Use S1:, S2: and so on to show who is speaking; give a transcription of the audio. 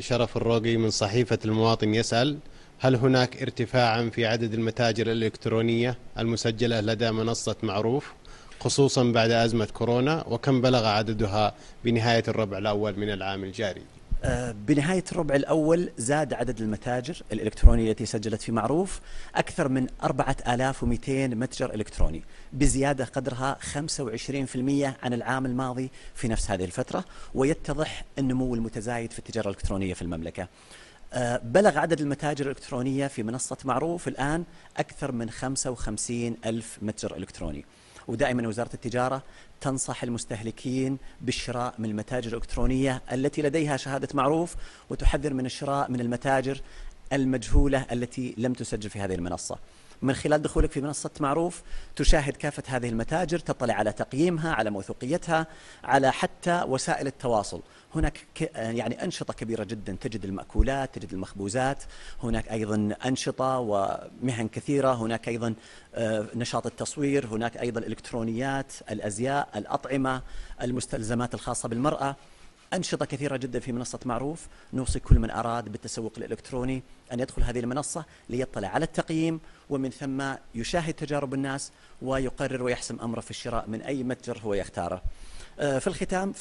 S1: شرف الروقي من صحيفة المواطن يسأل هل هناك ارتفاعا في عدد المتاجر الإلكترونية المسجلة لدى منصة معروف خصوصا بعد أزمة كورونا وكم بلغ عددها بنهاية الربع الأول من العام الجاري آه، بنهاية الربع الأول زاد عدد المتاجر الإلكترونية التي سجلت في معروف أكثر
S2: من 4200 متجر إلكتروني بزيادة قدرها 25% عن العام الماضي في نفس هذه الفترة ويتضح النمو المتزايد في التجارة الإلكترونية في المملكة آه، بلغ عدد المتاجر الإلكترونية في منصة معروف الآن أكثر من 55 ألف متجر إلكتروني ودائما وزارة التجارة تنصح المستهلكين بالشراء من المتاجر الإلكترونية التي لديها شهادة معروف وتحذر من الشراء من المتاجر المجهولة التي لم تسجل في هذه المنصة من خلال دخولك في منصة معروف تشاهد كافة هذه المتاجر تطلع على تقييمها على موثوقيتها على حتى وسائل التواصل هناك يعني أنشطة كبيرة جدا تجد المأكولات تجد المخبوزات هناك أيضا أنشطة ومهن كثيرة هناك أيضا آه، نشاط التصوير هناك أيضا الإلكترونيات الأزياء الأطعمة المستلزمات الخاصة بالمرأة أنشطة كثيرة جدا في منصة معروف نوصي كل من أراد بالتسوق الإلكتروني أن يدخل هذه المنصة ليطلع على التقييم ومن ثم يشاهد تجارب الناس ويقرر ويحسم أمره في الشراء من أي متجر هو يختاره آه، في الختام